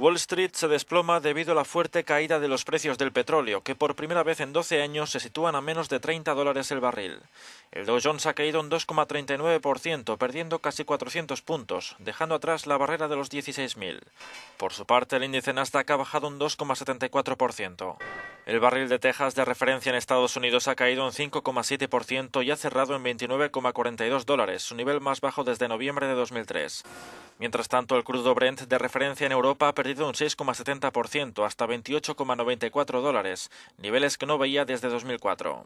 Wall Street se desploma debido a la fuerte caída de los precios del petróleo, que por primera vez en 12 años se sitúan a menos de 30 dólares el barril. El Dow Jones ha caído un 2,39%, perdiendo casi 400 puntos, dejando atrás la barrera de los 16.000. Por su parte, el índice Nasdaq ha bajado un 2,74%. El barril de Texas de referencia en Estados Unidos ha caído un 5,7% y ha cerrado en 29,42 dólares, su nivel más bajo desde noviembre de 2003. Mientras tanto, el crudo Brent de referencia en Europa ha perdido un 6,70% hasta 28,94 dólares, niveles que no veía desde 2004.